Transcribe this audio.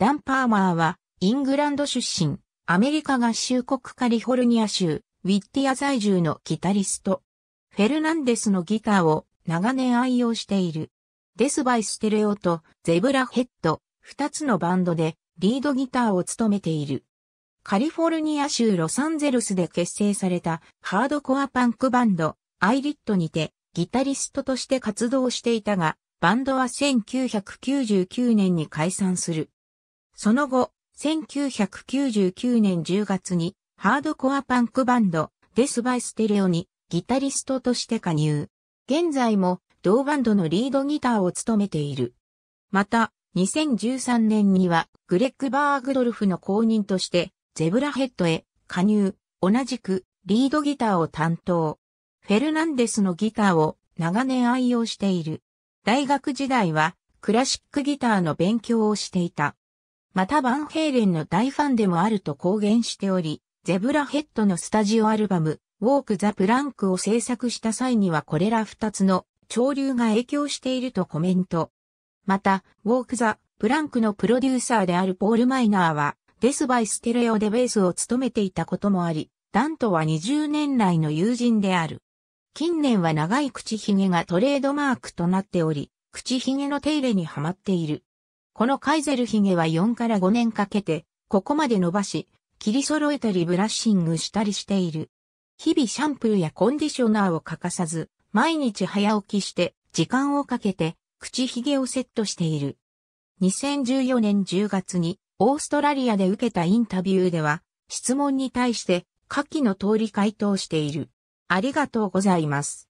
ダン・パーマーは、イングランド出身、アメリカ合衆国カリフォルニア州、ウィッティア在住のギタリスト。フェルナンデスのギターを長年愛用している。デスバイステレオとゼブラヘッド、二つのバンドでリードギターを務めている。カリフォルニア州ロサンゼルスで結成されたハードコアパンクバンド、アイリットにてギタリストとして活動していたが、バンドは1999年に解散する。その後、1999年10月にハードコアパンクバンドデスバイステレオにギタリストとして加入。現在も同バンドのリードギターを務めている。また、2013年にはグレッグ・バーグドルフの公認としてゼブラヘッドへ加入、同じくリードギターを担当。フェルナンデスのギターを長年愛用している。大学時代はクラシックギターの勉強をしていた。またバンヘイレンの大ファンでもあると公言しており、ゼブラヘッドのスタジオアルバム、ウォーク・ザ・プランクを制作した際にはこれら二つの潮流が影響しているとコメント。また、ウォーク・ザ・プランクのプロデューサーであるポール・マイナーは、デス・バイ・ステレオでベースを務めていたこともあり、ダントは20年来の友人である。近年は長い口ひげがトレードマークとなっており、口ひげの手入れにはまっている。このカイゼルヒゲは4から5年かけて、ここまで伸ばし、切り揃えたりブラッシングしたりしている。日々シャンプーやコンディショナーを欠かさず、毎日早起きして、時間をかけて、口ひげをセットしている。2014年10月に、オーストラリアで受けたインタビューでは、質問に対して、下記の通り回答している。ありがとうございます。